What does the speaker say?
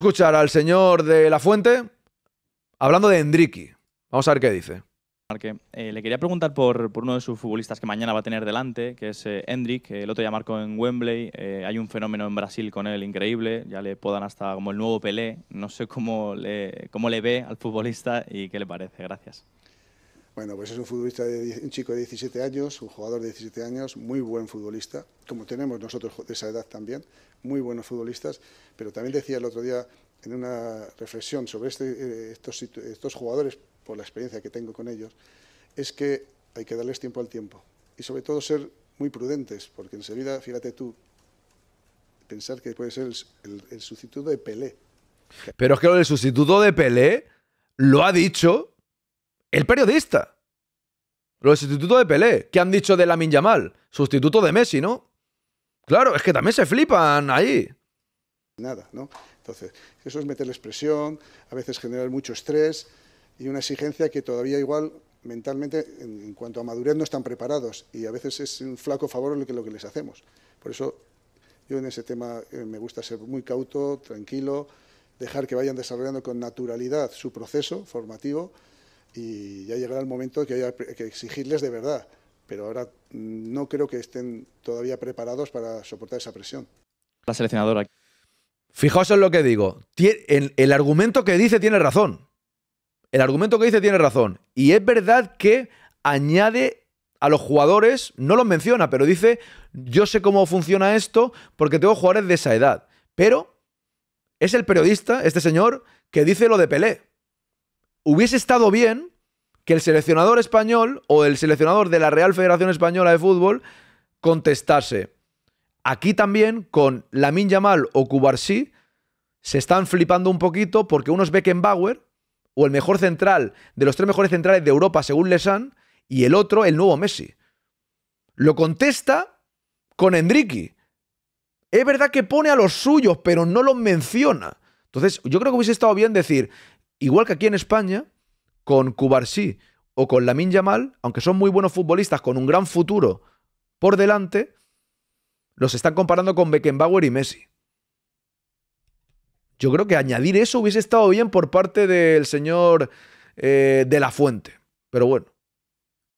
escuchar al señor de la fuente hablando de Endriki. Vamos a ver qué dice. Marque, eh, le quería preguntar por, por, uno de sus futbolistas que mañana va a tener delante, que es eh, eh el otro ya marcó en Wembley. Eh, hay un fenómeno en Brasil con él increíble. Ya le podan hasta como el nuevo Pelé. No sé cómo cómo le ve al futbolista y qué le parece. Gracias. Bueno, pues es un futbolista, de, un chico de 17 años, un jugador de 17 años, muy buen futbolista, como tenemos nosotros de esa edad también, muy buenos futbolistas, pero también decía el otro día en una reflexión sobre este, eh, estos, jugadores, por la experiencia que tengo con ellos, es que hay que darles tiempo al tiempo y sobre todo ser muy prudentes, porque enseguida, fíjate tú, pensar que puede ser el, sustituto de Pelé. Pero es que lo sustituto de Pelé lo ha dicho el periodista. Los sustitutos de Pelé. ¿Qué han dicho de la Yamal? Sustituto de Messi, ¿no? Claro, es que también se flipan ahí. Nada, ¿no? Entonces, eso es meterles presión, a veces generar mucho estrés y una exigencia que todavía igual mentalmente, en, cuanto a madurez, no están preparados y a veces es un flaco favor lo que, les hacemos. Por eso yo en ese tema eh, me gusta ser muy cauto, tranquilo, dejar que vayan desarrollando con naturalidad su proceso formativo y ya llegará el momento que haya que exigirles de verdad, pero ahora mm, no creo que estén todavía preparados para soportar esa presión. La seleccionadora. Fijaos en lo que digo. el argumento que dice tiene razón. El argumento que dice tiene razón. Y es verdad que añade a los jugadores, no los menciona, pero dice, yo sé cómo funciona esto porque tengo jugadores de esa edad. Pero es el periodista, este señor, que dice lo de Pelé hubiese estado bien que el seleccionador español o el seleccionador de la Real Federación Española de Fútbol contestase. Aquí también con Lamin Yamal o Cubarsí se están flipando un poquito porque uno es Beckenbauer o el mejor central de los tres mejores centrales de Europa según Lesan y el otro el nuevo Messi. Lo contesta con Enrique. Es verdad que pone a los suyos, pero no los menciona. Entonces, yo creo que hubiese estado bien decir, Igual que aquí en España, con Cubarsí o con Lamin Yamal, aunque son muy buenos futbolistas con un gran futuro por delante, los están comparando con Beckenbauer y Messi. Yo creo que añadir eso hubiese estado bien por parte del señor eh, de la Fuente. Pero bueno,